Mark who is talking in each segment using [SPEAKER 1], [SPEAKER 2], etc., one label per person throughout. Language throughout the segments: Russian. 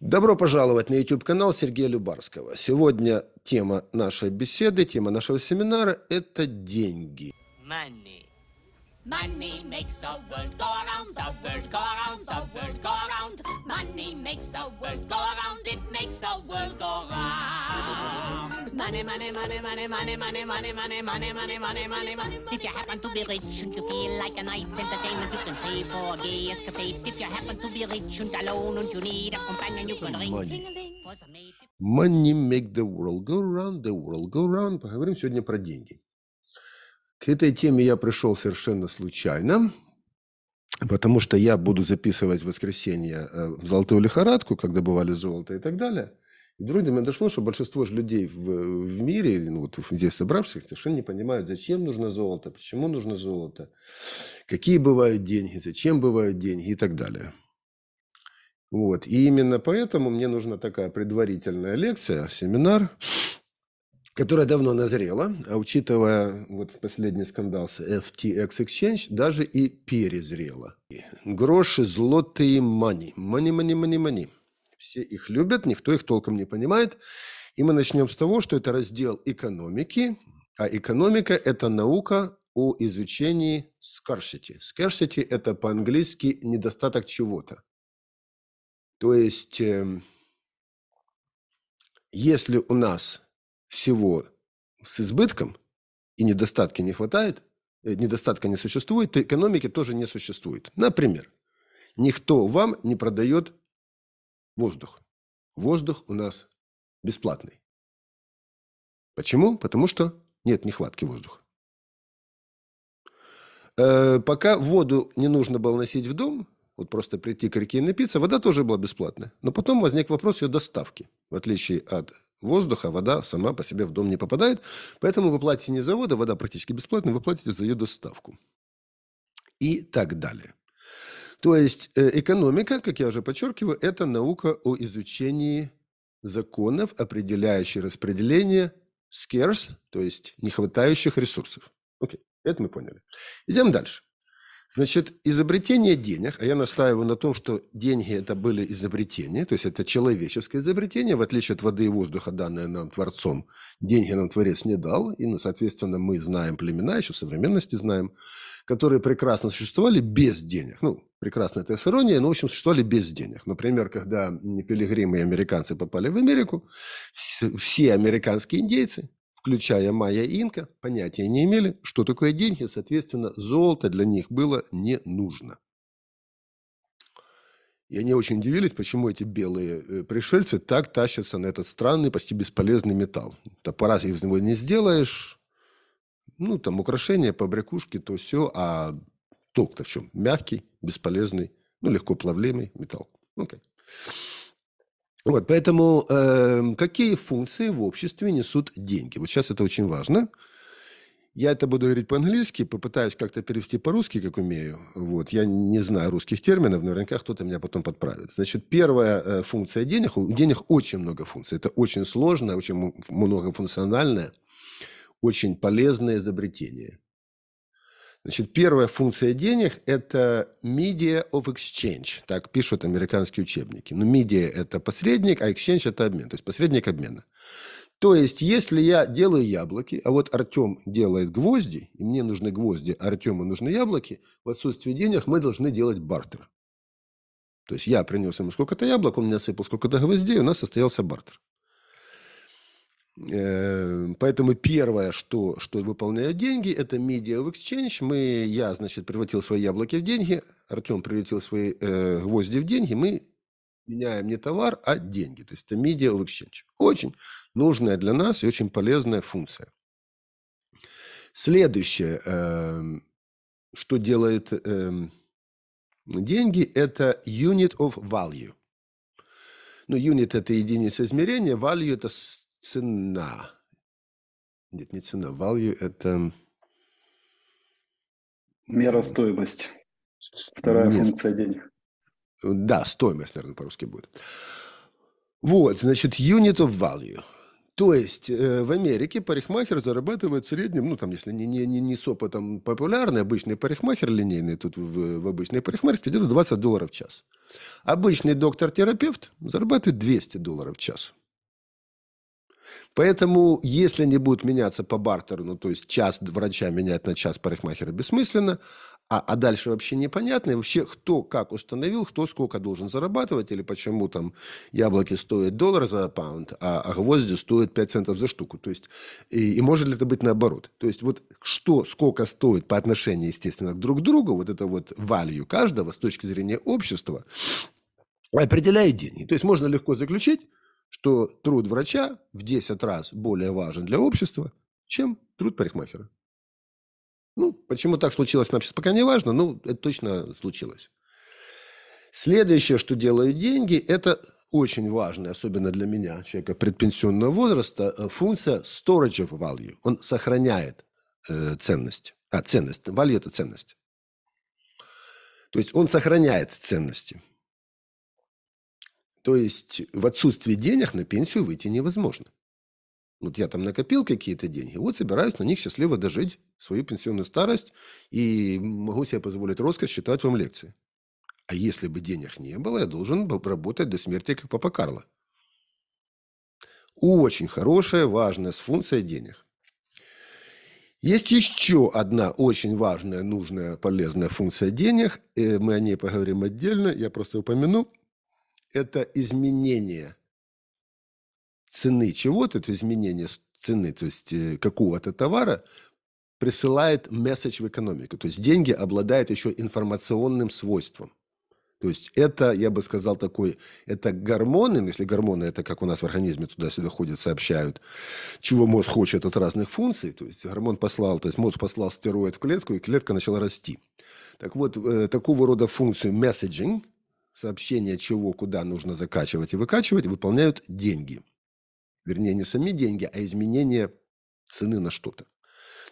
[SPEAKER 1] Добро пожаловать на YouTube-канал Сергея Любарского. Сегодня тема нашей беседы, тема нашего семинара – это деньги. Money. Money makes the world go around, the world go around, the world go around. Money makes the world go around, it makes the world go round. Money, money, money, money, money, money, money, money, money, money, money, money, money. If you happen to be rich and you feel like a night's entertainment, you can pay for a gay escapade. If you happen to be rich and alone and you need a companion, you can ring. Money. Money make the world go round, the world go round. Поговорим сегодня про деньги. К этой теме я пришел совершенно случайно, потому что я буду записывать в воскресенье э, «Золотую лихорадку», когда бывали золото и так далее. И вдруг до меня дошло, что большинство же людей в, в мире, ну, вот здесь собравшихся, совершенно не понимают, зачем нужно золото, почему нужно золото, какие бывают деньги, зачем бывают деньги и так далее. Вот. И именно поэтому мне нужна такая предварительная лекция, семинар, которая давно назрела, а учитывая вот последний скандал с FTX Exchange, даже и перезрела. Гроши, злотые мани. Мани, мани, мани, мани. Все их любят, никто их толком не понимает. И мы начнем с того, что это раздел экономики, а экономика – это наука о изучении scarcity. Scarcity – это по-английски недостаток чего-то. То есть, эм, если у нас всего с избытком и недостатки не хватает, э, недостатка не существует, то экономики тоже не существует. Например, никто вам не продает воздух. Воздух у нас бесплатный. Почему? Потому что нет нехватки воздуха. Э, пока воду не нужно было носить в дом, вот просто прийти к реке и напиться, вода тоже была бесплатная. Но потом возник вопрос ее доставки, в отличие от воздуха, вода сама по себе в дом не попадает. Поэтому вы платите не за воду, вода практически бесплатная, вы платите за ее доставку. И так далее. То есть э, экономика, как я уже подчеркиваю, это наука о изучении законов, определяющих распределение scarce, то есть нехватающих ресурсов. Окей, okay, это мы поняли. Идем дальше. Значит, изобретение денег, а я настаиваю на том, что деньги это были изобретения, то есть это человеческое изобретение, в отличие от воды и воздуха, данное нам Творцом. Деньги нам Творец не дал, и, ну, соответственно, мы знаем племена, еще в современности знаем, которые прекрасно существовали без денег. Ну, прекрасно это с иронией, но, в общем, существовали без денег. Например, когда пилигримы и американцы попали в Америку, все американские индейцы включая майя и инка, понятия не имели, что такое деньги, соответственно, золото для них было не нужно. И они очень удивились, почему эти белые э, пришельцы так тащатся на этот странный, почти бесполезный металл. Топора из него не сделаешь. Ну, там украшения, побрякушки, то все. А толк-то в чем? Мягкий, бесполезный, ну, легко плавлемый металл. Ну, okay. Вот, поэтому э, какие функции в обществе несут деньги? Вот сейчас это очень важно. Я это буду говорить по-английски, попытаюсь как-то перевести по-русски, как умею. Вот. Я не знаю русских терминов, наверняка кто-то меня потом подправит. Значит, первая э, функция денег, у денег очень много функций. Это очень сложное, очень многофункциональное, очень полезное изобретение. Значит, первая функция денег – это media of exchange. Так пишут американские учебники. Но ну, media – это посредник, а exchange – это обмен. То есть посредник обмена. То есть, если я делаю яблоки, а вот Артем делает гвозди, и мне нужны гвозди, а Артему нужны яблоки, в отсутствии денег мы должны делать бартер. То есть я принес ему сколько-то яблок, он мне осыпал сколько-то гвоздей, у нас состоялся бартер. Э, поэтому первое, что, что выполняют деньги, это медиа в exchange. Мы, я, значит, превратил свои яблоки в деньги, Артем превратил свои э, гвозди в деньги, мы меняем не товар, а деньги. То есть это медиа в exchange. Очень нужная для нас и очень полезная функция. Следующее, э, что делает э, деньги, это unit of value. Ну, unit – это единица измерения, value – это цена. Нет, не цена. Value – это... Мера стоимости Вторая Нет. функция денег. Да, стоимость, наверное, по-русски будет. Вот, значит, unit of value. То есть э, в Америке парикмахер зарабатывает в среднем, ну там, если не, не, не, не с опытом популярный, обычный парикмахер линейный, тут в, в обычной парикмахерке где-то 20 долларов в час. Обычный доктор-терапевт зарабатывает 200 долларов в час. Поэтому, если не будут меняться по бартеру, ну, то есть час врача менять на час парикмахера бессмысленно, а, а дальше вообще непонятно, и вообще кто как установил, кто сколько должен зарабатывать, или почему там яблоки стоят доллар за паунд, а, а гвозди стоят 5 центов за штуку. То есть, и, и может ли это быть наоборот? То есть, вот что, сколько стоит по отношению, естественно, друг к другу, вот это вот value каждого с точки зрения общества, определяет деньги. То есть, можно легко заключить, что труд врача в 10 раз более важен для общества, чем труд парикмахера. Ну, почему так случилось, нам сейчас пока не важно, но ну, это точно случилось. Следующее, что делают деньги, это очень важная, особенно для меня, человека предпенсионного возраста, э, функция storage value. Он сохраняет э, ценность. А, ценность. Value – это ценность. То есть он сохраняет ценности. То есть в отсутствии денег на пенсию выйти невозможно. Вот я там накопил какие-то деньги, вот собираюсь на них счастливо дожить свою пенсионную старость и могу себе позволить роскошь читать вам лекции. А если бы денег не было, я должен был работать до смерти, как папа Карло. Очень хорошая, важная функция денег. Есть еще одна очень важная, нужная, полезная функция денег. Э, мы о ней поговорим отдельно, я просто упомяну это изменение цены чего-то, это изменение цены, то есть э, какого-то товара, присылает месседж в экономику. То есть деньги обладают еще информационным свойством. То есть это, я бы сказал, такой, это гормоны, если гормоны, это как у нас в организме туда-сюда ходят, сообщают, чего мозг хочет от разных функций. То есть гормон послал, то есть мозг послал стероид в клетку, и клетка начала расти. Так вот, э, такого рода функцию месседжинг сообщение чего, куда нужно закачивать и выкачивать, выполняют деньги. Вернее, не сами деньги, а изменение цены на что-то.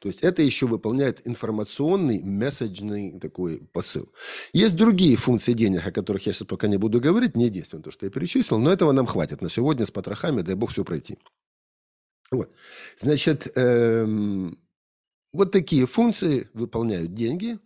[SPEAKER 1] То есть это еще выполняет информационный, месседжный такой посыл. Есть другие функции денег, о которых я сейчас пока не буду говорить, не единственное то, что я перечислил, но этого нам хватит на сегодня с потрохами, дай бог все пройти. Вот. Значит, эм, вот такие функции выполняют деньги,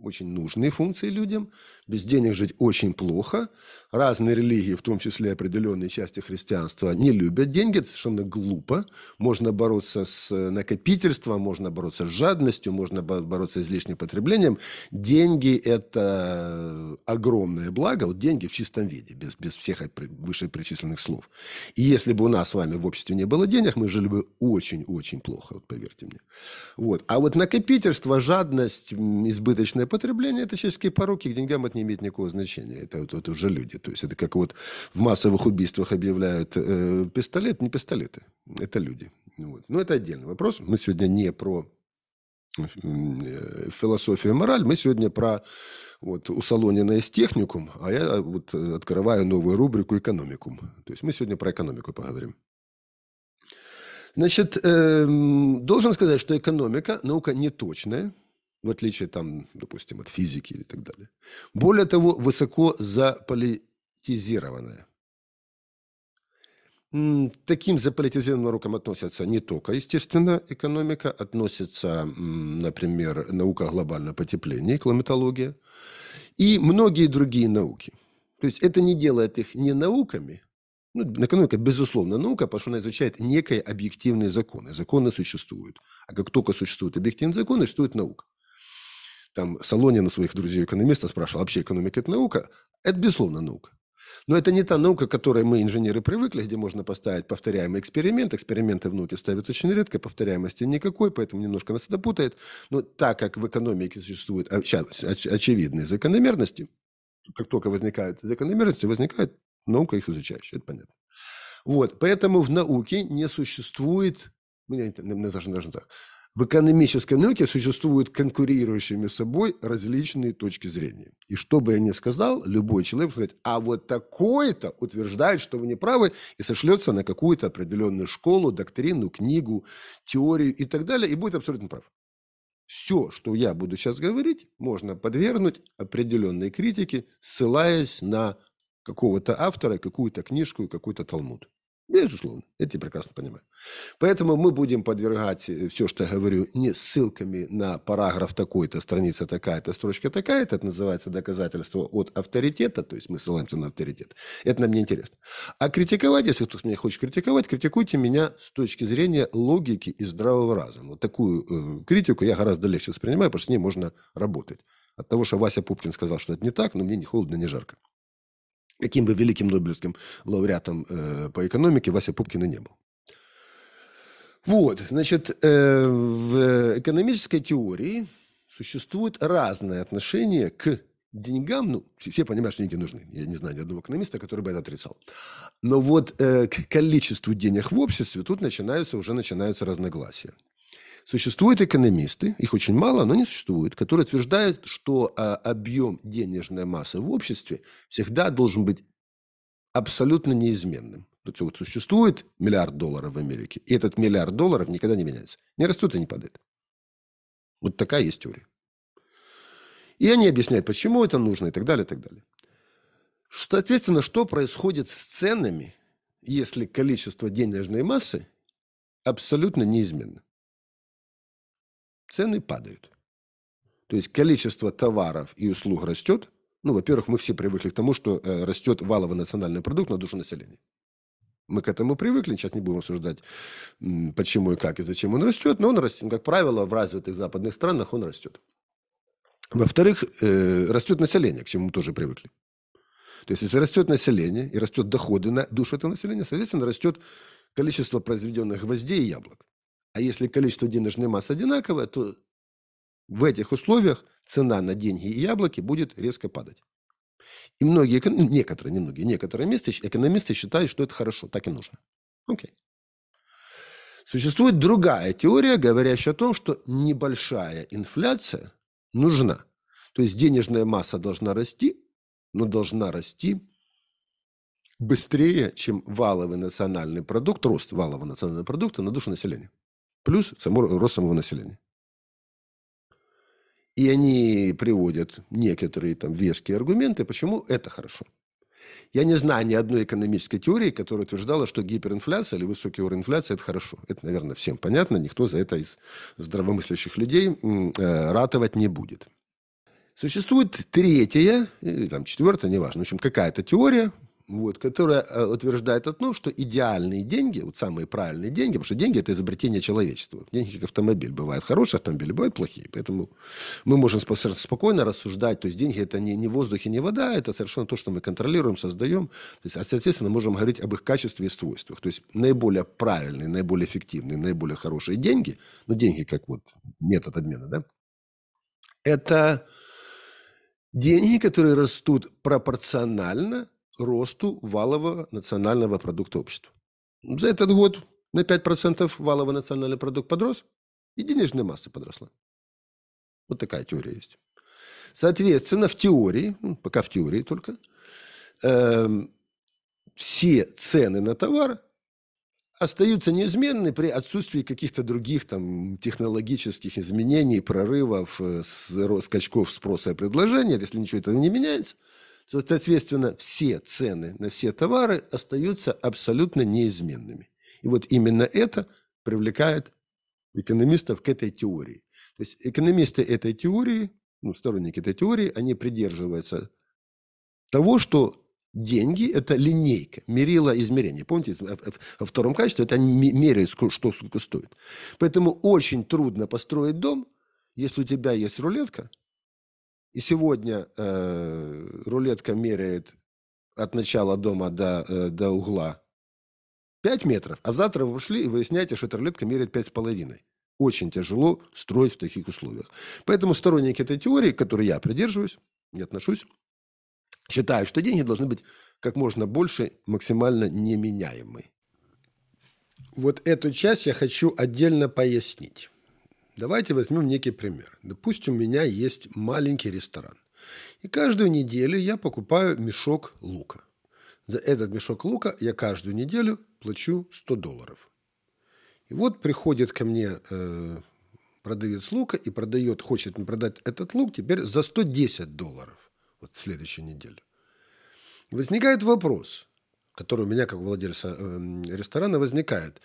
[SPEAKER 1] очень нужные функции людям – без денег жить очень плохо. Разные религии, в том числе определенные части христианства, не любят деньги, это совершенно глупо. Можно бороться с накопительством, можно бороться с жадностью, можно бороться с излишним потреблением. Деньги – это огромное благо, вот деньги в чистом виде, без, без всех вышеперечисленных слов. И если бы у нас с вами в обществе не было денег, мы жили бы очень-очень плохо, вот поверьте мне. Вот. А вот накопительство, жадность, избыточное потребление – это человеческие пороки, к деньгам это не имеет никакого значения. Это, вот это уже люди. То есть это как вот в массовых убийствах объявляют э, пистолет, не пистолеты, это люди. Вот. Но это отдельный вопрос. Мы сегодня не про э, философию и мораль. Мы сегодня про вот, у Солонина есть техникум, а я э, вот открываю новую рубрику экономикум. То есть мы сегодня про экономику поговорим. Значит, э, должен сказать, что экономика наука неточная, в отличие, там, допустим, от физики и так далее. Более того, высоко заполитизированная. Таким заполитизированным рукам относятся не только, естественно, экономика, относится, например, наука о глобальном потеплении, климатология и многие другие науки. То есть это не делает их не науками, ну, экономика, безусловно, наука, потому что она изучает некие объективные законы. Законы существуют. А как только существуют объективные законы, существует наука. Там Солонин у своих друзей-экономистов спрашивал, вообще экономика – это наука? Это, безусловно, наука. Но это не та наука, к которой мы, инженеры, привыкли, где можно поставить повторяемый эксперимент. Эксперименты в науке ставят очень редко, повторяемости никакой, поэтому немножко нас это путает. Но так как в экономике существуют очевидные закономерности, как только возникают закономерности, возникает наука их изучающая, это понятно. Вот, поэтому в науке не существует, меня не даже, даже так, в экономической науке существуют конкурирующими собой различные точки зрения. И что бы я ни сказал, любой человек скажет, а вот такой-то утверждает, что вы не правы, и сошлется на какую-то определенную школу, доктрину, книгу, теорию и так далее, и будет абсолютно прав. Все, что я буду сейчас говорить, можно подвергнуть определенной критике, ссылаясь на какого-то автора, какую-то книжку какой-то талмуд. Безусловно, я тебя прекрасно понимаю. Поэтому мы будем подвергать э, все, что я говорю, не ссылками на параграф такой-то, страница такая-то, строчка такая-то. Это называется доказательство от авторитета, то есть мы ссылаемся на авторитет. Это нам не интересно. А критиковать, если кто-то меня хочет критиковать, критикуйте меня с точки зрения логики и здравого разума. Вот такую э, критику я гораздо легче воспринимаю, потому что с ней можно работать. От того, что Вася Пупкин сказал, что это не так, но мне не холодно, не жарко каким бы великим Нобелевским лауреатом э, по экономике Вася Пупкина не был. Вот, значит, э, в экономической теории существует разное отношение к деньгам. Ну, все понимают, что деньги нужны. Я не знаю ни одного экономиста, который бы это отрицал. Но вот э, к количеству денег в обществе тут начинаются, уже начинаются разногласия. Существуют экономисты, их очень мало, но они существуют, которые утверждают, что а, объем денежной массы в обществе всегда должен быть абсолютно неизменным. То есть вот существует миллиард долларов в Америке, и этот миллиард долларов никогда не меняется. Не растут и не падают. Вот такая есть теория. И они объясняют, почему это нужно и так далее, и так далее. Соответственно, что происходит с ценами, если количество денежной массы абсолютно неизменно? цены падают. То есть количество товаров и услуг растет. Ну, во-первых, мы все привыкли к тому, что э, растет валовый национальный продукт на душу населения. Мы к этому привыкли, сейчас не будем обсуждать, почему и как и зачем он растет, но он растет, как правило, в развитых западных странах он растет. Во-вторых, э, растет население, к чему мы тоже привыкли. То есть, если растет население и растет доходы на душу этого населения, соответственно, растет количество произведенных гвоздей и яблок. А если количество денежной массы одинаковое, то в этих условиях цена на деньги и яблоки будет резко падать. И многие, ну, некоторые, не многие, некоторые места, экономисты считают, что это хорошо, так и нужно. Окей. Существует другая теория, говорящая о том, что небольшая инфляция нужна. То есть денежная масса должна расти, но должна расти быстрее, чем валовый национальный продукт, рост валового национального продукта на душу населения плюс само, рост самого населения. И они приводят некоторые там веские аргументы, почему это хорошо. Я не знаю ни одной экономической теории, которая утверждала, что гиперинфляция или высокий уровень инфляции – это хорошо. Это, наверное, всем понятно. Никто за это из здравомыслящих людей э, ратовать не будет. Существует третья, или там четвертая, неважно. В общем, какая-то теория, вот, которая э, утверждает одно, что идеальные деньги, вот самые правильные деньги, потому что деньги – это изобретение человечества. Деньги как автомобиль. Бывают хорошие автомобили, бывают плохие. Поэтому мы можем спокойно рассуждать. То есть деньги – это не, не воздух и не вода, это совершенно то, что мы контролируем, создаем. То есть, а, соответственно, можем говорить об их качестве и свойствах. То есть наиболее правильные, наиболее эффективные, наиболее хорошие деньги, ну, деньги как вот метод обмена, да, это деньги, которые растут пропорционально – росту валового национального продукта общества. За этот год на 5% валовый национальный продукт подрос, и денежная масса подросла. Вот такая теория есть. Соответственно, в теории, ну, пока в теории только, э, все цены на товар остаются неизменны при отсутствии каких-то других там технологических изменений, прорывов, э, э, скачков спроса и предложения, если ничего этого не меняется – Соответственно, все цены на все товары остаются абсолютно неизменными. И вот именно это привлекает экономистов к этой теории. То есть экономисты этой теории, ну, сторонники этой теории, они придерживаются того, что деньги – это линейка, мерила измерения. Помните, во втором качестве это они меряют, что сколько стоит. Поэтому очень трудно построить дом, если у тебя есть рулетка – и сегодня э, рулетка меряет от начала дома до, э, до угла 5 метров, а завтра вы ушли и выясняете, что эта рулетка меряет 5,5. Очень тяжело строить в таких условиях. Поэтому сторонники этой теории, к которой я придерживаюсь, не отношусь, считаю, что деньги должны быть как можно больше, максимально неменяемы. Вот эту часть я хочу отдельно пояснить. Давайте возьмем некий пример. Допустим, у меня есть маленький ресторан. И каждую неделю я покупаю мешок лука. За этот мешок лука я каждую неделю плачу 100 долларов. И вот приходит ко мне э, продавец лука и продает, хочет мне продать этот лук теперь за 110 долларов. Вот в следующей неделе. Возникает вопрос, который у меня как у владельца э, ресторана возникает.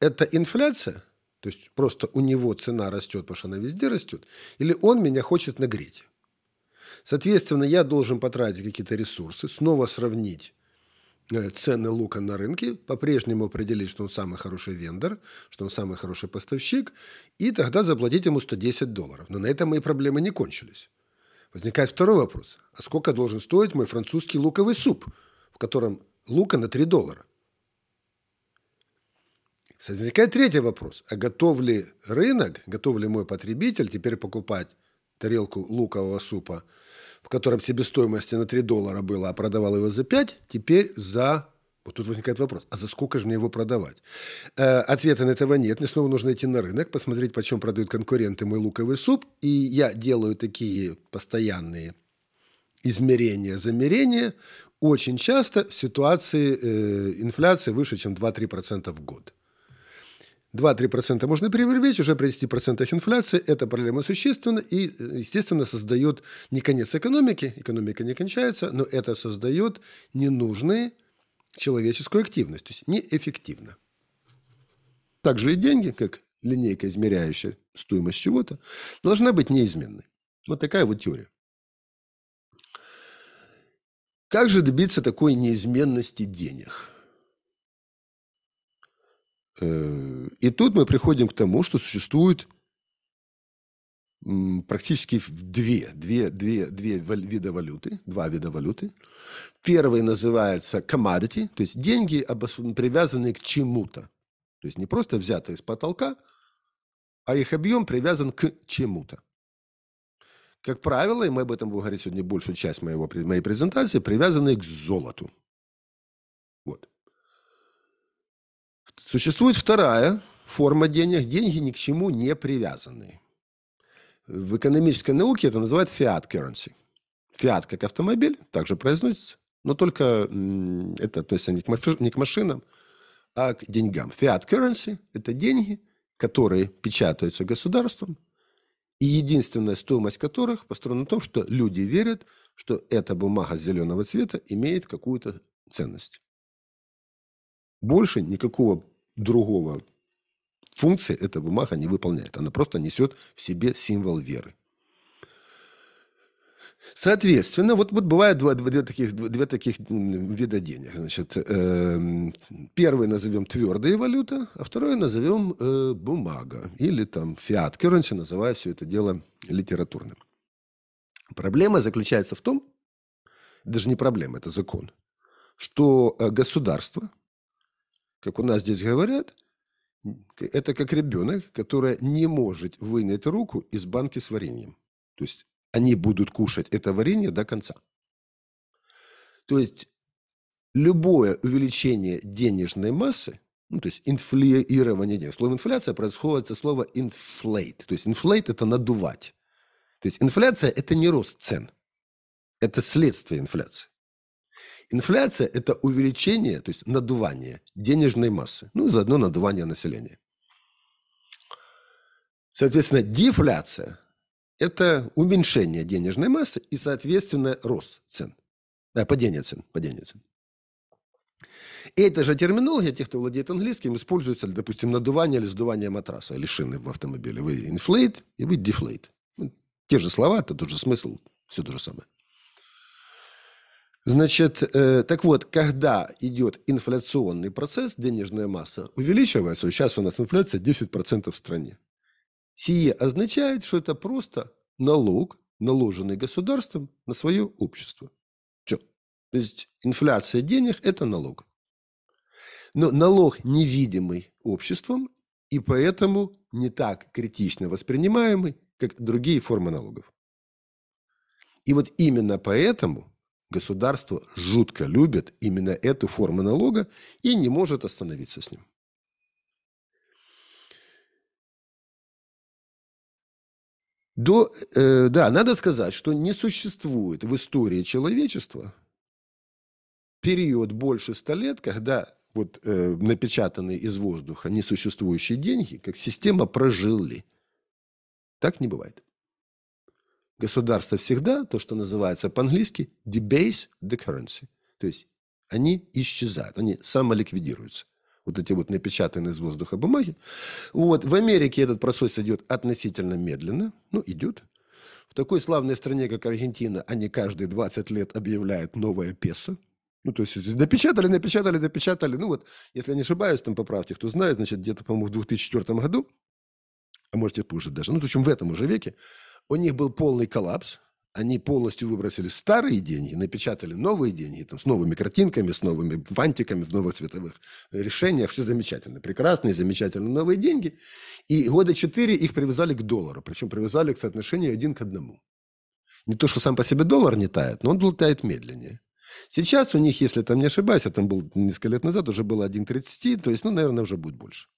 [SPEAKER 1] Это инфляция – то есть просто у него цена растет, потому что она везде растет, или он меня хочет нагреть. Соответственно, я должен потратить какие-то ресурсы, снова сравнить э, цены лука на рынке, по-прежнему определить, что он самый хороший вендор, что он самый хороший поставщик, и тогда заплатить ему 110 долларов. Но на этом мои проблемы не кончились. Возникает второй вопрос. А сколько должен стоить мой французский луковый суп, в котором лука на 3 доллара? Возникает третий вопрос. А готов ли рынок, готов ли мой потребитель теперь покупать тарелку лукового супа, в котором себестоимость на 3 доллара была, а продавал его за 5, теперь за... Вот тут возникает вопрос, а за сколько же мне его продавать? Э, ответа на этого нет. Мне снова нужно идти на рынок, посмотреть, почем продают конкуренты мой луковый суп. И я делаю такие постоянные измерения, замерения очень часто в ситуации э, инфляции выше, чем 2-3% в год. 2-3% можно привлечь, уже при 10% инфляции эта проблема существенна и, э, естественно, создает не конец экономики, экономика не кончается, но это создает ненужные человеческую активность, то есть неэффективно. Также и деньги, как линейка, измеряющая стоимость чего-то, должна быть неизменной. Вот такая вот теория. Как же добиться такой неизменности денег? Э, и тут мы приходим к тому, что существует практически две, две, две, две вида валюты, два вида валюты. Первый называется commodity, то есть деньги, привязанные к чему-то. То есть не просто взяты из потолка, а их объем привязан к чему-то. Как правило, и мы об этом будем говорить сегодня большую часть моего, моей презентации, привязаны к золоту – Существует вторая форма денег. Деньги ни к чему не привязаны. В экономической науке это называют фиат currency. Фиат как автомобиль, также произносится, но только это относится не к машинам, а к деньгам. Фиат currency – это деньги, которые печатаются государством, и единственная стоимость которых построена на том, что люди верят, что эта бумага зеленого цвета имеет какую-то ценность. Больше никакого другого функции эта бумага не выполняет. Она просто несет в себе символ веры. Соответственно, вот, вот бывает два, два, две, таких, две таких вида денег. Значит, э, первый назовем твердая валюта, а второй назовем э, бумага или там фиат. Кернси называя все это дело литературным. Проблема заключается в том, даже не проблема, это закон, что э, государство – как у нас здесь говорят, это как ребенок, который не может вынять руку из банки с вареньем. То есть они будут кушать это варенье до конца. То есть любое увеличение денежной массы, ну, то есть инфлирование денег. Слово инфляция происходит со слова inflate. То есть inflate – это надувать. То есть инфляция – это не рост цен. Это следствие инфляции. Инфляция – это увеличение, то есть надувание денежной массы, ну и заодно надувание населения. Соответственно, дефляция – это уменьшение денежной массы и, соответственно, рост цен. Да, падение цен, падение цен. И эта же терминология, тех, кто владеет английским, используется, допустим, надувание или сдувание матраса или шины в автомобиле. Вы inflate и вы deflate. Ну, те же слова, это тот же смысл, все то же самое. Значит, э, так вот, когда идет инфляционный процесс, денежная масса увеличивается, сейчас у нас инфляция 10% в стране. Сие означает, что это просто налог, наложенный государством на свое общество. Все. То есть инфляция денег – это налог. Но налог невидимый обществом и поэтому не так критично воспринимаемый, как другие формы налогов. И вот именно поэтому – Государство жутко любит именно эту форму налога и не может остановиться с ним. До, э, да, надо сказать, что не существует в истории человечества период больше ста лет, когда вот э, напечатанные из воздуха несуществующие деньги, как система прожили. Так не бывает. Государство всегда, то, что называется по-английски, debase the currency. То есть они исчезают, они самоликвидируются. Вот эти вот напечатанные из воздуха бумаги. Вот. В Америке этот процесс идет относительно медленно. Ну, идет. В такой славной стране, как Аргентина, они каждые 20 лет объявляют новое песо. Ну, то есть, напечатали, напечатали, напечатали. Ну, вот, если я не ошибаюсь, там поправьте, кто знает, значит, где-то, по-моему, в 2004 году, а может, и позже даже, ну, в общем, в этом уже веке, у них был полный коллапс, они полностью выбросили старые деньги, напечатали новые деньги, там, с новыми картинками, с новыми фантиками, в новых цветовых решениях. Все замечательно. Прекрасные, замечательные новые деньги. И года четыре их привязали к доллару. Причем привязали к соотношению один к одному. Не то, что сам по себе доллар не тает, но он летает медленнее. Сейчас у них, если я там не ошибаюсь, а там был несколько лет назад, уже было 1,30, то есть, ну, наверное, уже будет больше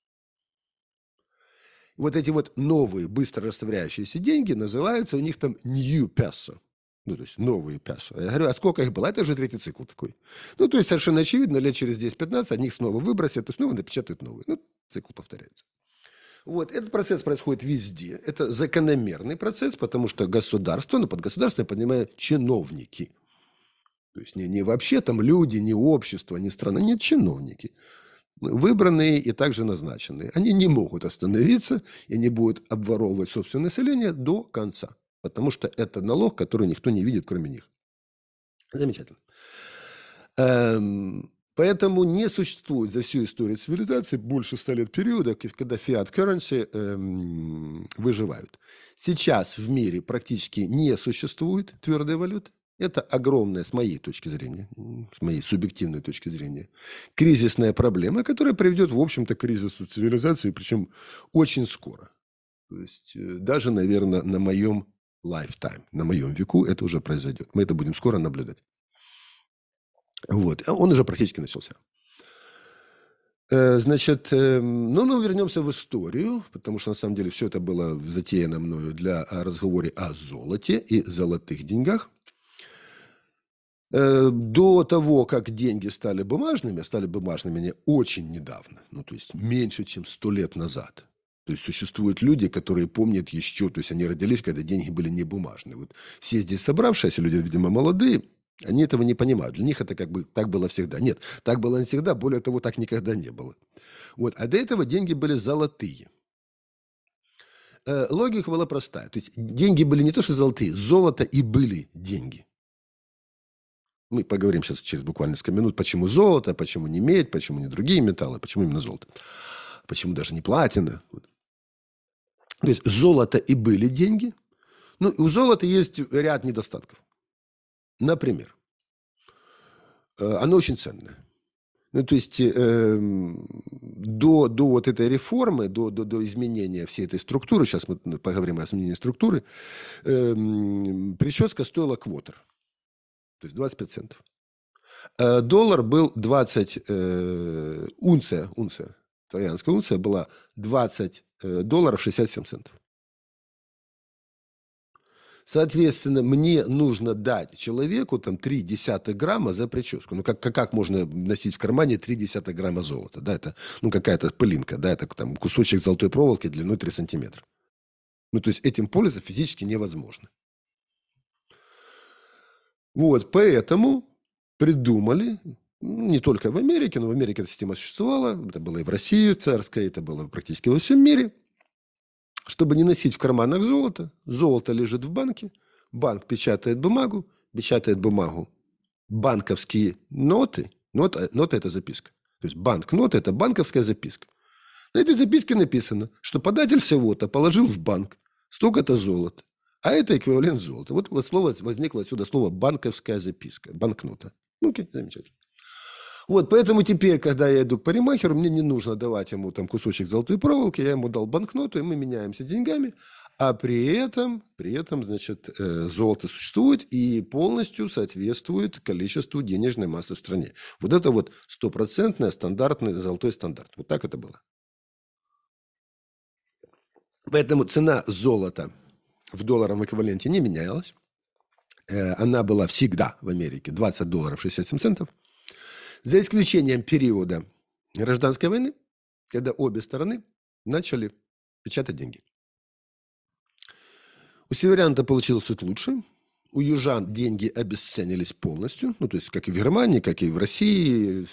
[SPEAKER 1] вот эти вот новые, быстро растворяющиеся деньги называются у них там new peso. Ну, то есть новые песо. Я говорю, а сколько их было? Это же третий цикл такой. Ну, то есть совершенно очевидно, лет через 10-15 они их снова выбросят и снова напечатают новые. Ну, цикл повторяется. Вот, этот процесс происходит везде. Это закономерный процесс, потому что государство, ну, под государство я понимаю чиновники. То есть не, не вообще там люди, не общество, не страна, нет, чиновники выбранные и также назначенные. Они не могут остановиться и не будут обворовывать собственное население до конца, потому что это налог, который никто не видит, кроме них. Замечательно. Эм, поэтому не существует за всю историю цивилизации больше ста лет периода, когда фиат currency эм, выживают. Сейчас в мире практически не существует твердой валюты. Это огромная, с моей точки зрения, с моей субъективной точки зрения, кризисная проблема, которая приведет, в общем-то, к кризису цивилизации, причем очень скоро. То есть э, даже, наверное, на моем lifetime, на моем веку это уже произойдет. Мы это будем скоро наблюдать. Вот. А он уже практически начался. Э, значит, эм, ну, мы вернемся в историю, потому что, на самом деле, все это было затеяно мною для а, разговора о золоте и золотых деньгах – Э, до того, как деньги стали бумажными, стали бумажными они очень недавно, ну, то есть меньше, чем сто лет назад. То есть существуют люди, которые помнят еще, то есть они родились, когда деньги были не бумажные. Вот все здесь собравшиеся люди, видимо, молодые, они этого не понимают. Для них это как бы так было всегда. Нет, так было не всегда, более того, так никогда не было. Вот. А до этого деньги были золотые. Э, логика была простая. То есть деньги были не то, что золотые, золото и были деньги. Мы поговорим сейчас через буквально несколько минут, почему золото, почему не медь, почему не другие металлы, почему именно золото, а почему даже не платина. Вот. То есть золото и были деньги. Ну, и у золота есть ряд недостатков. Например, э, оно очень ценное. Ну, то есть э, эм, до, до вот этой реформы, до, до, до изменения всей этой структуры, сейчас мы ну, поговорим о изменении структуры, э, прическа стоила квотер. То есть 20%. Э, доллар был 20... Э, унция, унция, итальянская унция была 20 э, долларов 67 центов. Соответственно, мне нужно дать человеку там 3 десятых грамма за прическу. Ну, как, как, как можно носить в кармане 3 десятых грамма золота? Да, это, ну, какая-то пылинка, да, это там кусочек золотой проволоки длиной 3 сантиметра. Ну, то есть этим пользоваться физически невозможно. Вот, поэтому придумали, не только в Америке, но в Америке эта система существовала, это было и в России царская, это было практически во всем мире, чтобы не носить в карманах золото, золото лежит в банке, банк печатает бумагу, печатает бумагу банковские ноты, нота, нота – это записка, то есть банк, нота – это банковская записка. На этой записке написано, что податель всего-то положил в банк столько-то золота. А это эквивалент золота. Вот, вот слово возникло отсюда слово банковская записка, банкнота. Ну, окей, замечательно. Вот, поэтому теперь, когда я иду к парикмахеру, мне не нужно давать ему там кусочек золотой проволоки, я ему дал банкноту, и мы меняемся деньгами, а при этом, при этом, значит, э, золото существует и полностью соответствует количеству денежной массы в стране. Вот это вот стопроцентный стандартный золотой стандарт. Вот так это было. Поэтому цена золота – в долларовом эквиваленте не менялась. Э, она была всегда в Америке 20 долларов 67 центов. За исключением периода гражданской войны, когда обе стороны начали печатать деньги. У северян-то получилось чуть лучше. У южан деньги обесценились полностью. Ну, то есть, как и в Германии, как и в России,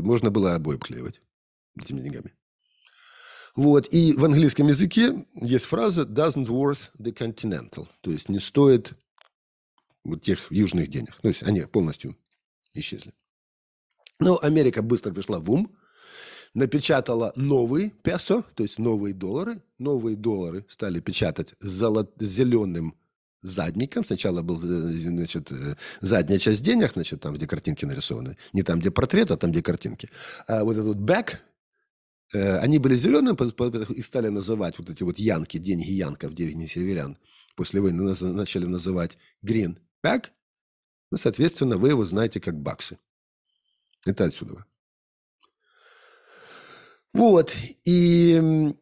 [SPEAKER 1] можно было обои обклеивать этими деньгами. Вот. И в английском языке есть фраза «doesn't worth the continental», то есть не стоит вот тех южных денег. То есть они полностью исчезли. Но Америка быстро пришла в ум, напечатала новые песо, то есть новые доллары. Новые доллары стали печатать золот- зеленым задником. Сначала был значит, э, задняя часть денег, значит, там, где картинки нарисованы. Не там, где портрет, а там, где картинки. А вот этот back. Э, они были зелеными, и стали называть вот эти вот янки, деньги янков, деньги северян. После войны начали называть green back. Ну, соответственно, вы его знаете как баксы. Это отсюда. Вот. И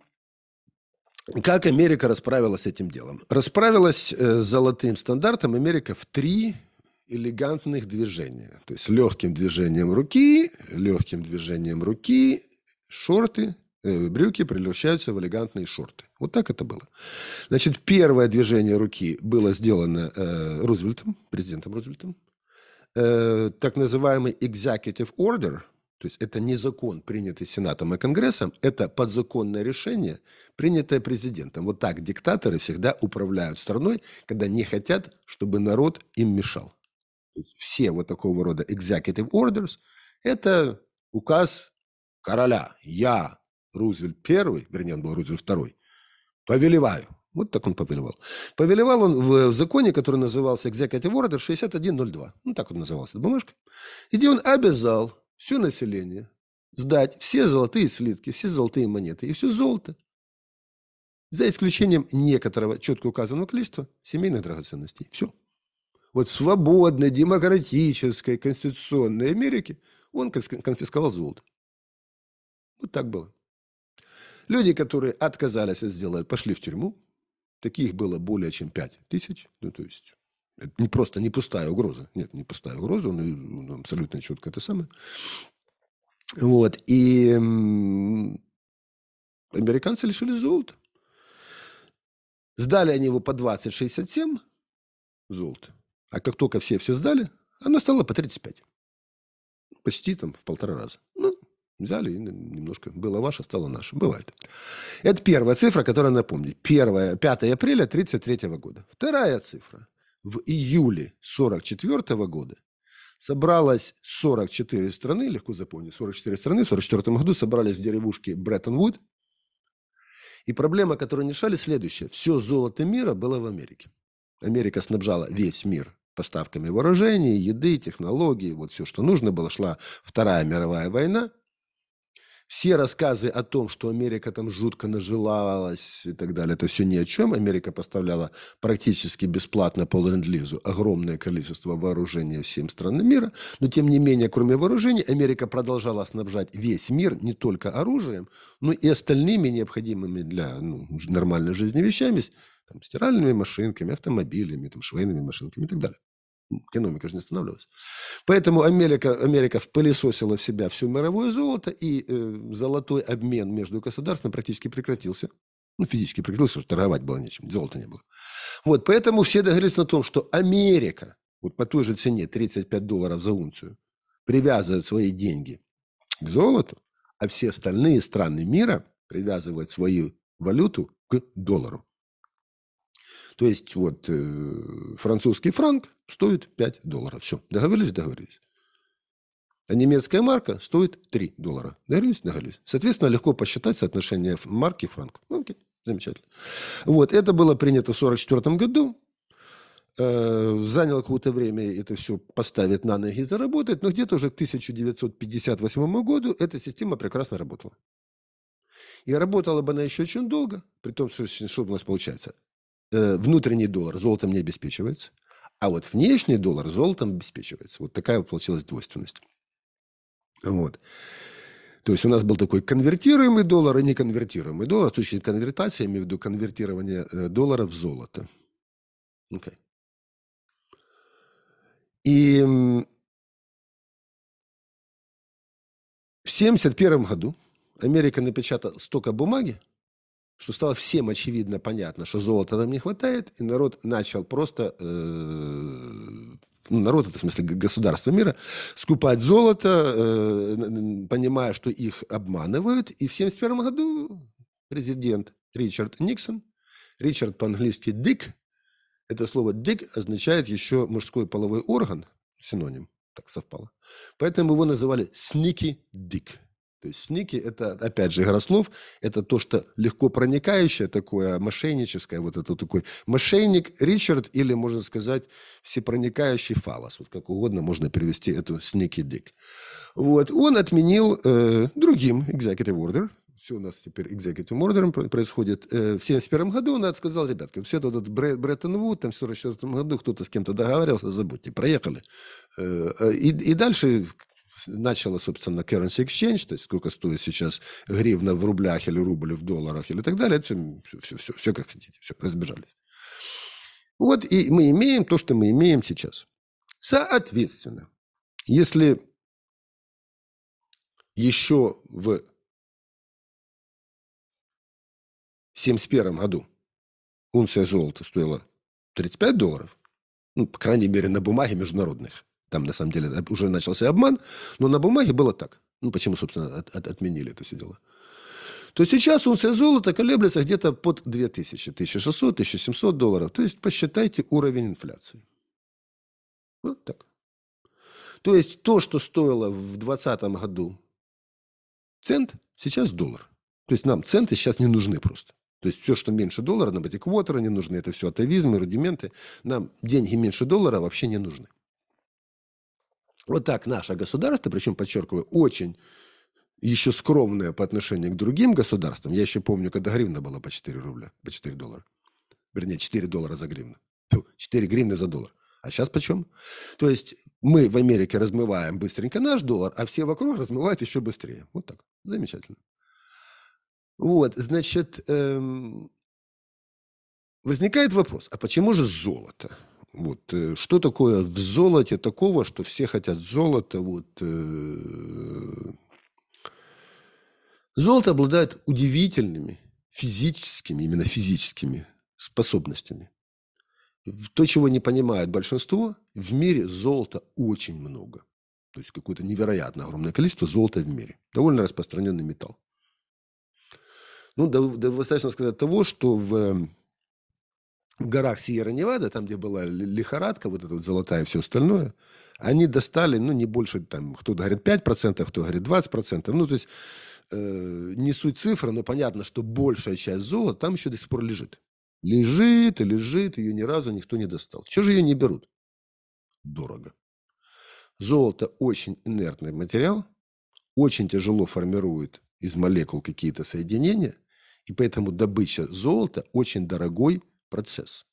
[SPEAKER 1] как Америка расправилась с этим делом? Расправилась э, с золотым стандартом Америка в три элегантных движения. То есть легким движением руки, легким движением руки, шорты, э, брюки превращаются в элегантные шорты. Вот так это было. Значит, первое движение руки было сделано э, Рузвельтом, президентом Рузвельтом. Э, так называемый executive order, то есть это не закон, принятый Сенатом и Конгрессом, это подзаконное решение, принятое президентом. Вот так диктаторы всегда управляют страной, когда не хотят, чтобы народ им мешал. То есть все вот такого рода executive orders – это указ короля, я, Рузвельт первый, вернее, он был Рузвельт второй, повелеваю. Вот так он повелевал. Повелевал он в законе, который назывался Executive Order 6102. Ну, так он назывался, эта бумажка. И где он обязал все население сдать все золотые слитки, все золотые монеты и все золото. За исключением некоторого четко указанного количества семейных драгоценностей. Все. Вот в свободной, демократической, конституционной Америке он конфисковал золото. Вот так было. Люди, которые отказались это сделать, пошли в тюрьму. Таких было более чем 5 тысяч. Ну, то есть, это не просто не пустая угроза. Нет, не пустая угроза, он, он ну, абсолютно четко это самое. Вот. И американцы лишили золота. Сдали они его по 20,67 золото. А как только все все сдали, оно стало по 35. Почти там в полтора раза. Ну, Взяли и немножко было ваше, стало наше. Бывает. Это первая цифра, которую напомню. Первая, 5 апреля 1933 года. Вторая цифра. В июле 1944 года собралось 44 страны, легко запомнить, 44 страны в 1944 году собрались в деревушке Бреттон-Вуд. И проблема, которую они решали, следующая. Все золото мира было в Америке. Америка снабжала весь мир поставками вооружений, еды, технологий, вот все, что нужно было. Шла Вторая мировая война, все рассказы о том, что Америка там жутко нажелалась и так далее, это все ни о чем. Америка поставляла практически бесплатно по ленд-лизу огромное количество вооружения всем странам мира. Но, тем не менее, кроме вооружений, Америка продолжала снабжать весь мир не только оружием, но и остальными необходимыми для ну, нормальной жизни вещами, там, стиральными машинками, автомобилями, там, швейными машинками и так далее экономика же не останавливалась. Поэтому Америка, Америка впылесосила в себя все мировое золото, и э, золотой обмен между государствами практически прекратился. Ну, физически прекратился, что торговать было нечем, золота не было. Вот, поэтому все договорились на том, что Америка, вот по той же цене, 35 долларов за унцию, привязывает свои деньги к золоту, а все остальные страны мира привязывают свою валюту к доллару. То есть вот э, французский франк стоит 5 долларов. Все, договорились, договорились. А немецкая марка стоит 3 доллара. Договорились, договорились. Соответственно, легко посчитать соотношение марки и франка. Ну, окей, замечательно. Вот, это было принято в 1944 году. Э, заняло какое-то время это все поставить на ноги и заработать, но где-то уже к 1958 году эта система прекрасно работала. И работала бы она еще очень долго, при том, что, что у нас получается. Э, внутренний доллар золотом не обеспечивается, а вот внешний доллар золотом обеспечивается. Вот такая вот получилась двойственность. Вот. То есть у нас был такой конвертируемый доллар и неконвертируемый доллар. В случае конвертации я имею в виду конвертирование э, доллара в золото. Okay. И в 1971 году Америка напечатала столько бумаги, что стало всем очевидно понятно, что золота нам не хватает, и народ начал просто, э, ну, народ это в смысле государства мира, скупать золото, э, понимая, что их обманывают. И в 1971 году президент Ричард Никсон, Ричард по-английски «дик», это слово «дик» означает еще мужской половой орган, синоним, так совпало. Поэтому его называли «сники дик». То есть сники – это, опять же, игра слов, это то, что легко проникающее такое, мошенническое, вот это такой мошенник Ричард или, можно сказать, всепроникающий фалос. Вот как угодно можно перевести эту сники дик. Вот, он отменил э, другим executive order, все у нас теперь executive order происходит. Э, в 1971 году он сказал, ребятки, все это вот Бреттон Вуд, там в 1944 году кто-то с кем-то договаривался, забудьте, проехали. Э, э, и, и дальше начала, собственно, currency exchange, то есть сколько стоит сейчас гривна в рублях или рубль в долларах или так далее, все, все, все, все как хотите, все, разбежались. Вот и мы имеем то, что мы имеем сейчас. Соответственно, если еще в 1971 году унция золота стоила 35 долларов, ну, по крайней мере, на бумаге международных, там, на самом деле, уже начался обман, но на бумаге было так. Ну, почему, собственно, от, от, отменили это все дело. То сейчас унция золота колеблется где-то под 2000, 1600, 1700 долларов. То есть посчитайте уровень инфляции. Вот так. То есть то, что стоило в 2020 году цент, сейчас доллар. То есть нам центы сейчас не нужны просто. То есть все, что меньше доллара, нам эти квотеры не нужны, это все атовизмы, рудименты. Нам деньги меньше доллара вообще не нужны. Вот так наше государство, причем, подчеркиваю, очень еще скромное по отношению к другим государствам. Я еще помню, когда гривна была по 4 рубля, по 4 доллара. Вернее, 4 доллара за гривну. 4 гривны за доллар. А сейчас почем? То есть мы в Америке размываем быстренько наш доллар, а все вокруг размывают еще быстрее. Вот так. Замечательно. Вот, значит, эм, возникает вопрос, а почему же золото? Вот. Э, что такое в золоте такого, что все хотят золота? Вот. Э, золото обладает удивительными физическими, именно физическими способностями. То, чего не понимает большинство, в мире золота очень много. То есть какое-то невероятно огромное количество золота в мире. Довольно распространенный металл. Ну, достаточно сказать того, что в в горах Сьерра-Невада, там, где была лихорадка, вот эта вот золотая и все остальное, они достали, ну, не больше, там, кто-то говорит 5%, кто говорит 20%. Ну, то есть, э, не суть цифры, но понятно, что большая часть золота там еще до сих пор лежит. Лежит и лежит, ее ни разу никто не достал. Чего же ее не берут? Дорого. Золото очень инертный материал, очень тяжело формирует из молекул какие-то соединения, и поэтому добыча золота очень дорогой процесс.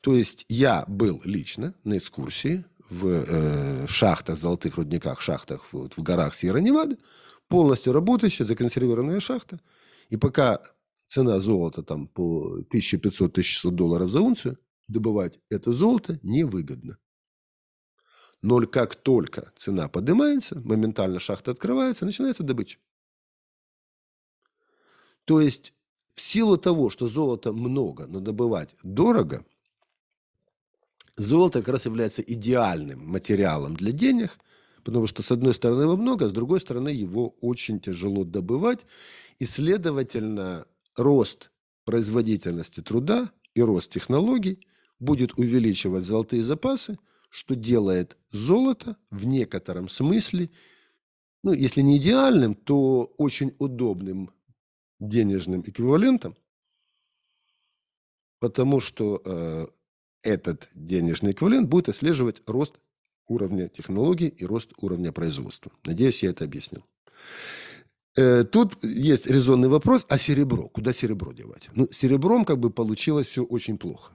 [SPEAKER 1] То есть я был лично на экскурсии в э, шахтах, золотых рудниках, шахтах вот, в горах Сьерра-Невады, полностью работающая, законсервированная шахта. И пока цена золота там по 1500-1600 долларов за унцию, добывать это золото невыгодно. Но как только цена поднимается, моментально шахта открывается, начинается добыча. То есть в силу того, что золота много, но добывать дорого, золото как раз является идеальным материалом для денег, потому что с одной стороны его много, а с другой стороны его очень тяжело добывать, и, следовательно, рост производительности труда и рост технологий будет увеличивать золотые запасы, что делает золото в некотором смысле, ну, если не идеальным, то очень удобным денежным эквивалентом, потому что э, этот денежный эквивалент будет отслеживать рост уровня технологий и рост уровня производства. Надеюсь, я это объяснил. Э, тут есть резонный вопрос, а серебро? Куда серебро девать? Ну, серебром как бы получилось все очень плохо.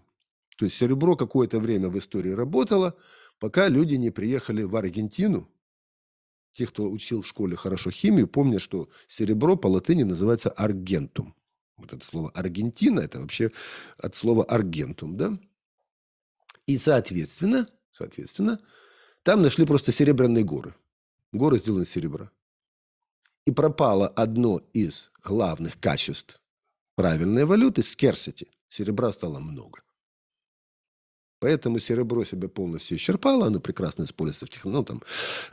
[SPEAKER 1] То есть серебро какое-то время в истории работало, пока люди не приехали в Аргентину те, кто учил в школе хорошо химию, помнят, что серебро по латыни называется аргентум. Вот это слово «Аргентина» – это вообще от слова «аргентум», да? И, соответственно, соответственно, там нашли просто серебряные горы. Горы сделаны из серебра. И пропало одно из главных качеств правильной валюты – скерсити. Серебра стало много. Поэтому серебро себя полностью исчерпало, оно прекрасно используется в, техно, ну, там,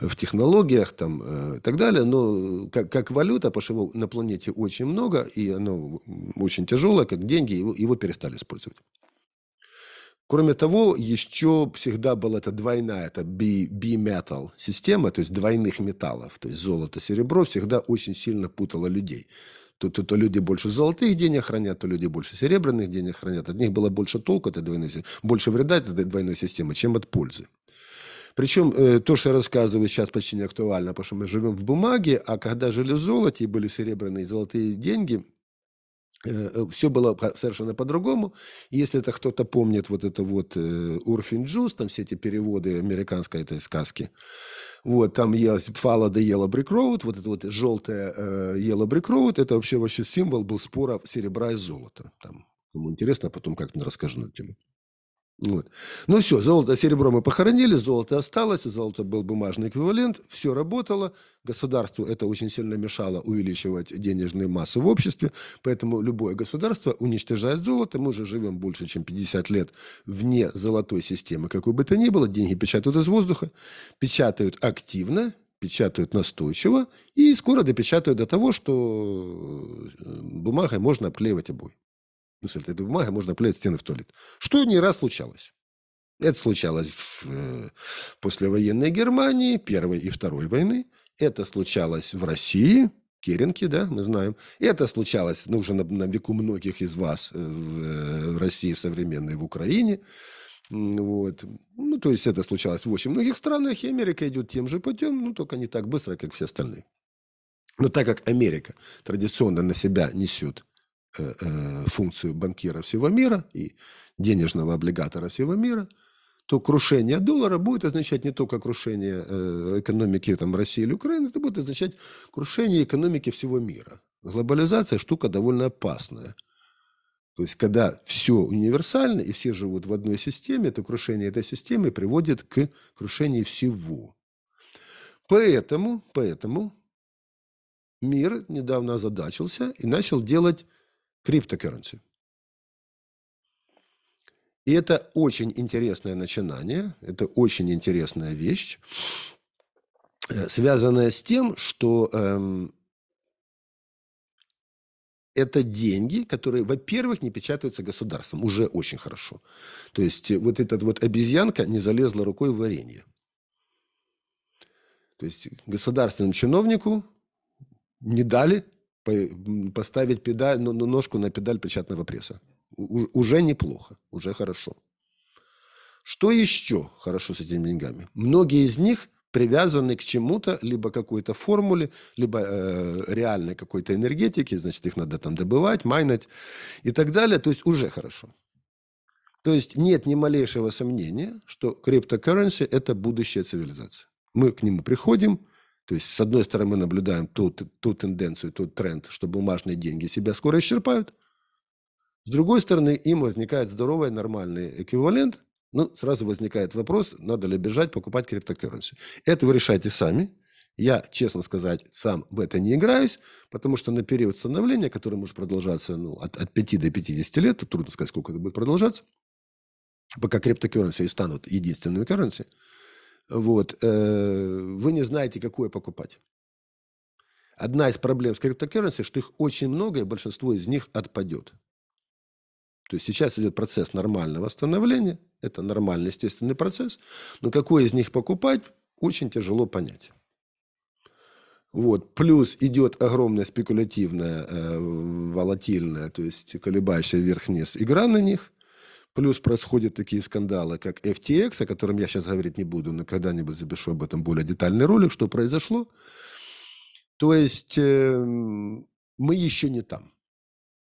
[SPEAKER 1] в технологиях там, э, и так далее, но э, как, как валюта, потому что его на планете очень много, и оно очень тяжелое, как деньги, его, его перестали использовать. Кроме того, еще всегда была эта двойная, это B-metal система, то есть двойных металлов, то есть золото, серебро всегда очень сильно путало людей то, то, то люди больше золотых денег хранят, то люди больше серебряных денег хранят. От них было больше толку этой двойной системы, больше вреда этой двойной системы, чем от пользы. Причем э, то, что я рассказываю, сейчас почти не актуально, потому что мы живем в бумаге, а когда жили в золоте, были серебряные и золотые деньги, э, э, все было совершенно по-другому. Если это кто-то помнит вот это вот Урфин Джуз, там все эти переводы американской этой сказки, вот, там елась Фала да ела Брикроуд, вот это вот желтая э, ела Брикроуд, это вообще вообще символ был спора серебра и золота. Там, кому интересно, а потом как-то расскажу на эту тему. Вот. Ну все, золото, серебро мы похоронили, золото осталось, золото золота был бумажный эквивалент, все работало, государству это очень сильно мешало увеличивать денежные массы в обществе, поэтому любое государство уничтожает золото, мы уже живем больше, чем 50 лет вне золотой системы, какой бы то ни было, деньги печатают из воздуха, печатают активно, печатают настойчиво и скоро допечатают до того, что э, бумагой можно обклеивать обои. Ну, с это бумага, можно пылять стены в туалет. Что не раз случалось. Это случалось в э, послевоенной Германии, Первой и Второй войны. Это случалось в России, Керенки, да, мы знаем. Это случалось, ну, уже на, на веку многих из вас э, в, э, в России современной, в Украине. Вот. Ну, то есть это случалось в очень многих странах, и Америка идет тем же путем, ну, только не так быстро, как все остальные. Но так как Америка традиционно на себя несет Э, э, функцию банкира всего мира и денежного облигатора всего мира, то крушение доллара будет означать не только крушение э, экономики там, России или Украины, это будет означать крушение экономики всего мира. Глобализация штука довольно опасная. То есть, когда все универсально и все живут в одной системе, то крушение этой системы приводит к крушению всего. Поэтому, поэтому мир недавно озадачился и начал делать криптокурренси. И это очень интересное начинание, это очень интересная вещь, э, связанная с тем, что эм, это деньги, которые, во-первых, не печатаются государством, уже очень хорошо. То есть э, вот эта вот обезьянка не залезла рукой в варенье. То есть государственному чиновнику не дали поставить педаль, ножку на педаль печатного пресса. уже неплохо, уже хорошо. Что еще хорошо с этими деньгами? Многие из них привязаны к чему-то, либо какой-то формуле, либо э, реальной какой-то энергетике, значит, их надо там добывать, майнать и так далее. То есть уже хорошо. То есть нет ни малейшего сомнения, что криптокурренси – это будущая цивилизация. Мы к нему приходим – то есть, с одной стороны, мы наблюдаем ту, ту тенденцию, тот тренд, что бумажные деньги себя скоро исчерпают. С другой стороны, им возникает здоровый нормальный эквивалент. Ну, сразу возникает вопрос, надо ли бежать покупать криптокуренцию. Это вы решаете сами. Я, честно сказать, сам в это не играюсь, потому что на период становления, который может продолжаться ну, от, от 5 до 50 лет, тут трудно сказать, сколько это будет продолжаться, пока криптокуренции станут единственными currency – вот, э, вы не знаете, какое покупать. Одна из проблем с криптокурренси, что их очень много, и большинство из них отпадет. То есть сейчас идет процесс нормального восстановления, это нормальный естественный процесс, но какой из них покупать, очень тяжело понять. Вот. Плюс идет огромная спекулятивная, э, волатильная, то есть колебающая вверх-вниз игра на них. Плюс происходят такие скандалы, как FTX, о котором я сейчас говорить не буду, но когда-нибудь запишу об этом более детальный ролик, что произошло. То есть э, мы еще не там.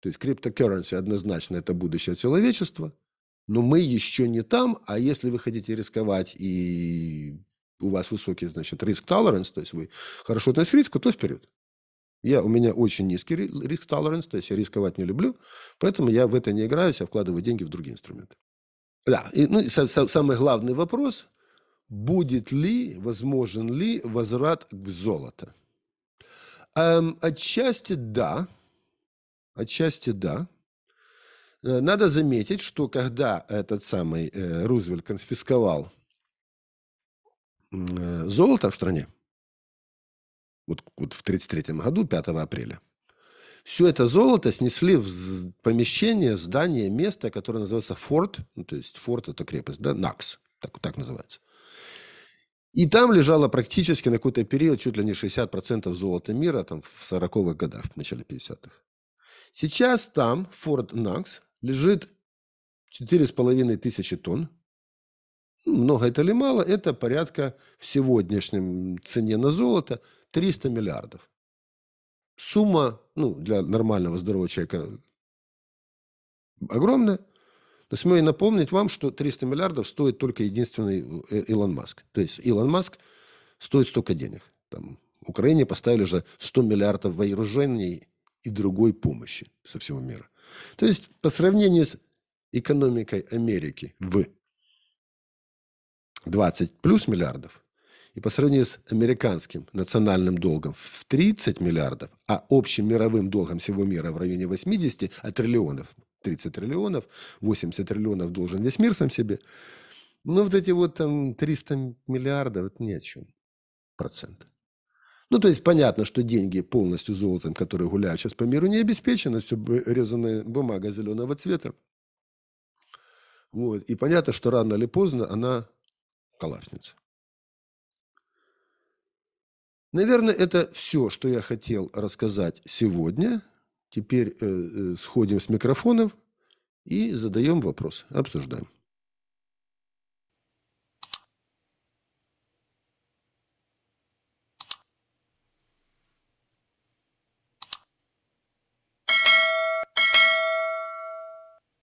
[SPEAKER 1] То есть криптокурренси однозначно это будущее человечества, но мы еще не там, а если вы хотите рисковать и у вас высокий, значит, риск tolerance, то есть вы хорошо относитесь к риску, то вперед. Я, у меня очень низкий риск толеранс, то есть я рисковать не люблю, поэтому я в это не играюсь, я вкладываю деньги в другие инструменты. Да, и, ну, и со, со, самый главный вопрос, будет ли, возможен ли возврат в золото? Эм, отчасти да, отчасти да. Э, надо заметить, что когда этот самый э, Рузвельт конфисковал э, золото в стране, вот, вот в 1933 году, 5 апреля, все это золото снесли в помещение, здание, место, которое называется форт, ну, то есть форт – это крепость, да, Накс, так, так называется. И там лежало практически на какой-то период чуть ли не 60% золота мира, там в 40-х годах, в начале 50-х. Сейчас там, в Форт Накс, лежит 4,5 тысячи тонн. Много это ли мало? Это порядка в сегодняшнем цене на золото – 300 миллиардов. Сумма, ну, для нормального здорового человека огромная. Но смею напомнить вам, что 300 миллиардов стоит только единственный э, Илон Маск. То есть Илон Маск стоит столько денег. Там, Украине поставили же 100 миллиардов вооружений и другой помощи со всего мира. То есть по сравнению с экономикой Америки в 20 плюс миллиардов – и по сравнению с американским национальным долгом в 30 миллиардов, а общим мировым долгом всего мира в районе 80 а триллионов, 30 триллионов, 80 триллионов должен весь мир сам себе. Ну, вот эти вот там 300 миллиардов, это ни о чем. Процент. Ну, то есть понятно, что деньги полностью золотом, которые гуляют сейчас по миру, не обеспечены. Все резаная бумага зеленого цвета. Вот. И понятно, что рано или поздно она коллапснется. Наверное, это все, что я хотел рассказать сегодня. Теперь э, э, сходим с микрофонов и задаем вопрос, обсуждаем.